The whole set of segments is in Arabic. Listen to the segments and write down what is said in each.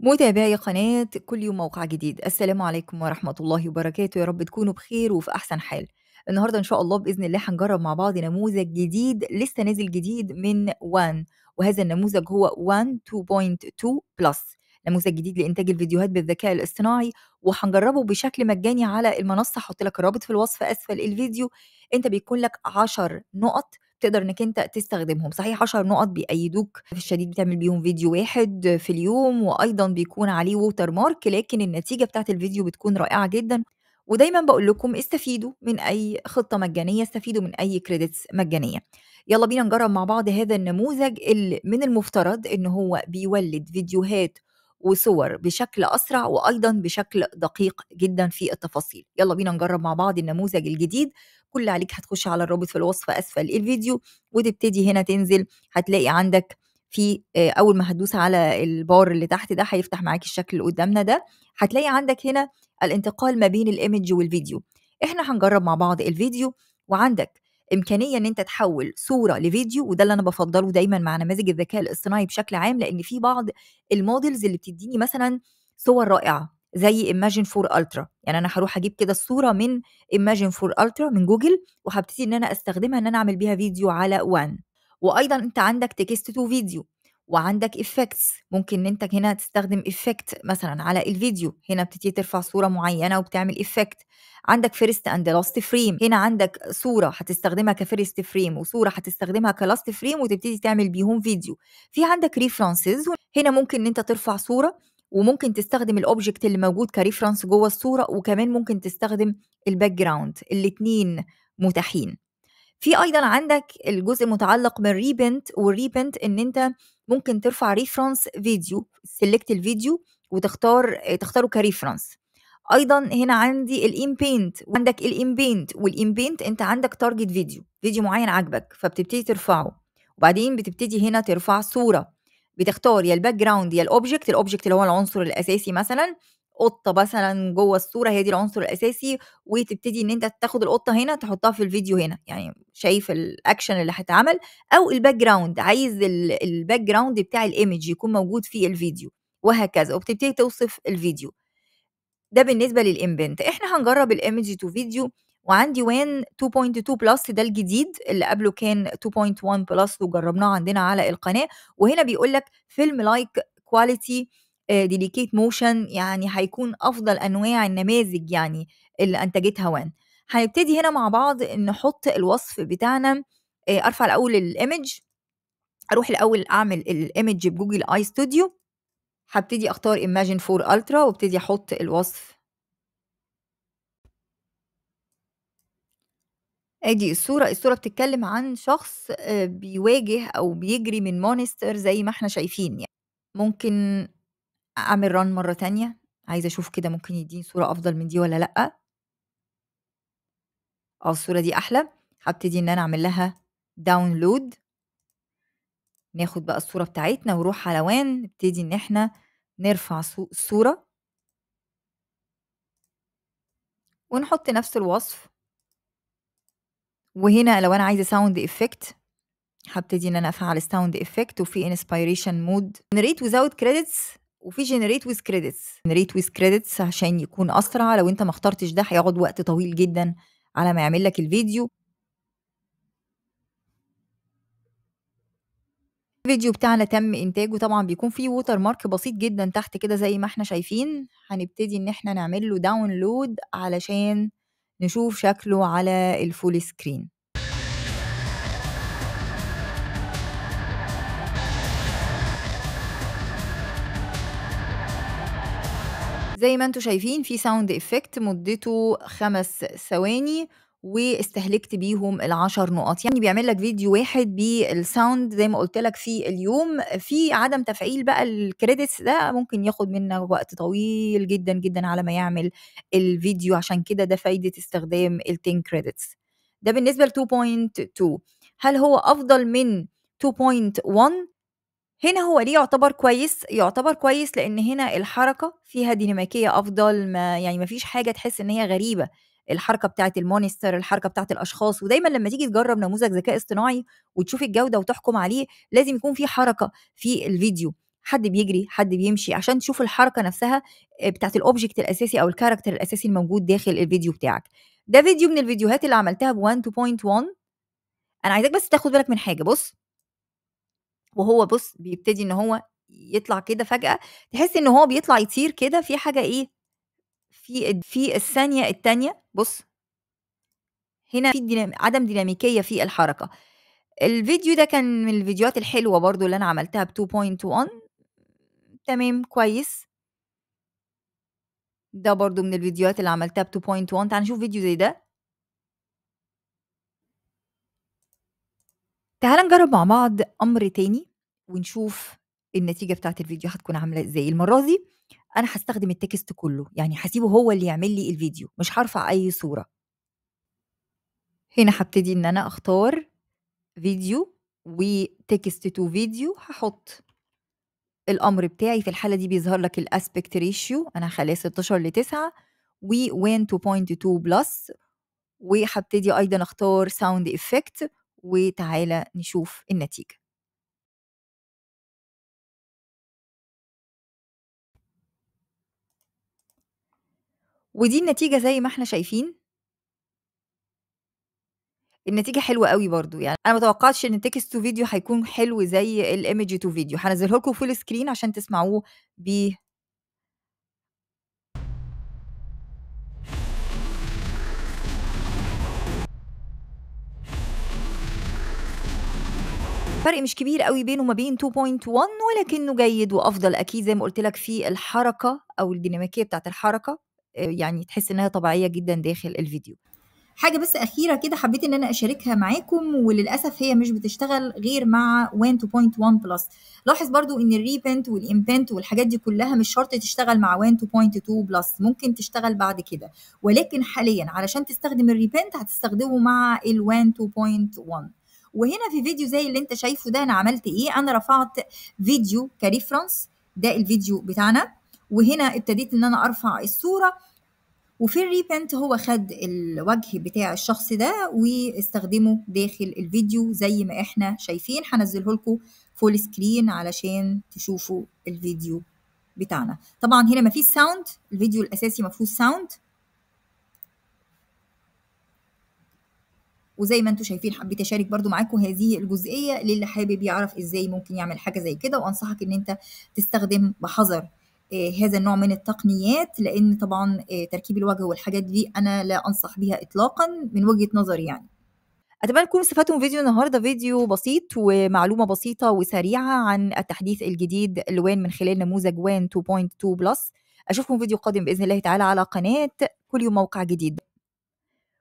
متابعي قناة كل يوم موقع جديد السلام عليكم ورحمة الله وبركاته يا رب تكونوا بخير وفي أحسن حال النهاردة إن شاء الله بإذن الله هنجرب مع بعض نموذج جديد لسه نازل جديد من وان وهذا النموذج هو وان 2.2 بلس نموذج جديد لإنتاج الفيديوهات بالذكاء الاصطناعي وهنجربه بشكل مجاني على المنصة هحط لك الرابط في الوصف أسفل الفيديو أنت بيكون لك 10 نقط تقدر انك انت تستخدمهم صحيح 10 نقط بيأيدوك في الشديد بتعمل بيهم فيديو واحد في اليوم وايضا بيكون عليه ووتر مارك لكن النتيجه بتاعه الفيديو بتكون رائعه جدا ودايما بقول لكم استفيدوا من اي خطه مجانيه استفيدوا من اي كريدتس مجانيه يلا بينا نجرب مع بعض هذا النموذج اللي من المفترض ان هو بيولد فيديوهات وصور بشكل اسرع وايضا بشكل دقيق جدا في التفاصيل يلا بينا نجرب مع بعض النموذج الجديد كل اللي عليك هتخش على الرابط في الوصف اسفل الفيديو وتبتدي هنا تنزل هتلاقي عندك في آه، اول ما هتدوس على البار اللي تحت ده هيفتح معاك الشكل اللي قدامنا ده هتلاقي عندك هنا الانتقال ما بين الايمج والفيديو احنا هنجرب مع بعض الفيديو وعندك امكانيه ان انت تحول صوره لفيديو وده اللي انا بفضله دايما مع نماذج الذكاء الاصطناعي بشكل عام لان في بعض المودلز اللي بتديني مثلا صور رائعه زي ايماجين فور الترا يعني أنا هروح أجيب كده الصورة من ايماجين فور الترا من جوجل وهبتدي إن أنا أستخدمها إن أنا أعمل بيها فيديو على وان وأيضا أنت عندك تكست تو فيديو وعندك افكتس ممكن ان انت هنا تستخدم افكت مثلا على الفيديو هنا بتبتدي ترفع صوره معينه وبتعمل افكت عندك فيرست اند لاست فريم هنا عندك صوره هتستخدمها كفيرست فريم وصوره هتستخدمها كلاست فريم وتبتدي تعمل بيهم فيديو في عندك ريفرنسز هنا ممكن ان انت ترفع صوره وممكن تستخدم الاوبجكت اللي موجود كريفرنس جوه الصوره وكمان ممكن تستخدم الباك جراوند الاثنين متاحين في ايضا عندك الجزء المتعلق بالريبنت والريبنت ان انت ممكن ترفع ريفرنس فيديو سيلكت الفيديو وتختار تختاره كريفرنس ايضا هنا عندي الامبينت وعندك الامبينت والامبينت انت عندك تارجت فيديو فيديو معين عاجبك فبتبتدي ترفعه وبعدين بتبتدي هنا ترفع صوره بتختار يا الباك جراوند يا الاوبجكت الاوبجكت اللي هو العنصر الاساسي مثلا قطه مثلا جوه الصوره هي دي العنصر الاساسي وتبتدي ان انت تاخد القطه هنا تحطها في الفيديو هنا يعني شايف الاكشن اللي هيتعمل او الباك جراوند عايز الباك جراوند بتاع الايمج يكون موجود في الفيديو وهكذا وبتبتدي توصف الفيديو ده بالنسبه للامبنت احنا هنجرب الايمج تو فيديو وعندي وان 2.2 بلس ده الجديد اللي قبله كان 2.1 بلس وجربناه عندنا على القناه وهنا بيقول لك فيلم لايك كواليتي ديليكيت موشن يعني هيكون افضل انواع النماذج يعني اللي انتجتها وان هنبتدي هنا مع بعض نحط الوصف بتاعنا آه، ارفع الاول الايمج اروح الاول اعمل الايمج بجوجل اي ستوديو هبتدي اختار ايماجين 4 الترا وابتدي احط الوصف أدي الصورة، الصورة بتتكلم عن شخص آه، بيواجه أو بيجري من مونستر زي ما إحنا شايفين يعني، ممكن أعمل ران مرة تانية، عايزة أشوف كده ممكن يدّيني صورة أفضل من دي ولا لأ. آه الصورة دي أحلى، هبتدي إن أنا أعمل لها داونلود ناخد بقى الصورة بتاعتنا ونروح وين نبتدي إن إحنا نرفع الصورة. ونحط نفس الوصف. وهنا لو انا عايزه ساوند افكت هبتدي ان انا افعل ساوند افكت وفي انسبيريشن مود جنريت وزود كريدتس وفي جنريت ويز كريدتس جنريت ويز كريدتس عشان يكون اسرع لو انت ما اخترتش ده هياخد وقت طويل جدا على ما يعمل لك الفيديو الفيديو بتاعنا تم انتاجه طبعا بيكون فيه ووتر مارك بسيط جدا تحت كده زي ما احنا شايفين هنبتدي ان احنا نعمل له داونلود علشان نشوف شكله على الفول سكرين زي ما انتوا شايفين في ساوند افكت مدته خمس ثواني واستهلكت بيهم العشر نقط يعني بيعمل لك فيديو واحد بالساوند زي ما قلت لك في اليوم في عدم تفعيل بقى الكريدتس ده ممكن ياخد منك وقت طويل جدا جدا على ما يعمل الفيديو عشان كده ده فايدة استخدام ال 10 كريدتس ده بالنسبة ل 2.2 هل هو أفضل من 2.1 هنا هو ليه يعتبر كويس يعتبر كويس لان هنا الحركه فيها ديناميكيه افضل ما يعني ما فيش حاجه تحس ان هي غريبه الحركه بتاعه المونستر الحركه بتاعه الاشخاص ودايما لما تيجي تجرب نموذج ذكاء اصطناعي وتشوف الجوده وتحكم عليه لازم يكون في حركه في الفيديو حد بيجري حد بيمشي عشان تشوف الحركه نفسها آه، بتاعه الاوبجكت الاساسي او الكاركتر الاساسي الموجود داخل الفيديو بتاعك ده فيديو من الفيديوهات اللي عملتها ب 1.1 انا عايزاك بس تاخد بالك من حاجه بص وهو بص بيبتدي ان هو يطلع كده فجاه تحس ان هو بيطلع يطير كده في حاجه ايه في في الثانيه الثانيه بص هنا في عدم ديناميكيه في الحركه الفيديو ده كان من الفيديوهات الحلوه برضو اللي انا عملتها ب 2.1 تمام كويس ده برضو من الفيديوهات اللي عملتها ب 2.1 تعال نشوف فيديو زي ده تعال نجرب مع بعض امر تاني ونشوف النتيجه بتاعت الفيديو هتكون عامله ازاي المره دي انا هستخدم التكست كله يعني هسيبه هو اللي يعمل لي الفيديو مش هرفع اي صوره هنا هبتدي ان انا اختار فيديو وتكست تو فيديو هحط الامر بتاعي في الحاله دي بيظهر لك الاسبكت ريشيو انا هخليها 16 ل 9 وين 2.2 بلس وهبتدي ايضا اختار ساوند افكت وتعالى نشوف النتيجه ودي النتيجة زي ما إحنا شايفين النتيجة حلوة أوي برضه، يعني أنا متوقعتش إن التكست تو فيديو هيكون حلو زي الإيمج تو فيديو هنزله لكم فول سكرين عشان تسمعوه ب فرق مش كبير قوي بينه وما بين 2.1 ولكنه جيد وافضل اكيد زي ما قلت لك في الحركه او الديناميكيه بتاعت الحركه آه، يعني تحس انها طبيعيه جدا داخل الفيديو حاجة بس أخيرة كده حبيت إن أنا أشاركها معاكم وللأسف هي مش بتشتغل غير مع 1.1 بلس لاحظ برضو إن الريبنت والإمبنت والحاجات دي كلها مش شرط تشتغل مع 1.2 بلس ممكن تشتغل بعد كده ولكن حاليا علشان تستخدم الريبنت هتستخدمه مع ال 1.1 وهنا في فيديو زي اللي انت شايفه ده انا عملت ايه انا رفعت فيديو كريفرنس ده الفيديو بتاعنا وهنا ابتديت ان انا ارفع الصوره وفي الريبنت هو خد الوجه بتاع الشخص ده واستخدمه داخل الفيديو زي ما احنا شايفين هنزله لكم فول سكرين علشان تشوفوا الفيديو بتاعنا طبعا هنا مفيش ساوند الفيديو الاساسي مفهوش ساوند وزي ما انتم شايفين حبيت اشارك برضو معاكم هذه الجزئيه للي حابب يعرف ازاي ممكن يعمل حاجه زي كده وانصحك ان انت تستخدم بحذر آه، هذا النوع من التقنيات لان طبعا آه، تركيب الوجه والحاجات دي انا لا انصح بها اطلاقا من وجهه نظري يعني اتمنى تكونوا استفدتوا من فيديو النهارده فيديو بسيط ومعلومه بسيطه وسريعه عن التحديث الجديد لوان من خلال نموذج وان 2.2 بلس اشوفكم فيديو قادم باذن الله تعالى على قناه كل يوم موقع جديد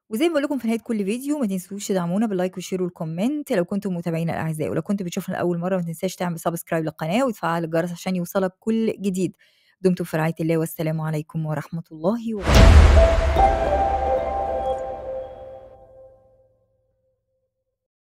وزي ما بقول لكم في نهاية كل فيديو ما تنسوش تدعمونا باللايك والشير والكومنت لو كنتم متابعينا الأعزاء ولو كنت بتشوفنا لأول مرة ما تنساش تعمل سبسكرايب للقناة وتفعل الجرس عشان يوصلك كل جديد دمتم في رعاية الله والسلام عليكم ورحمة الله وبركاته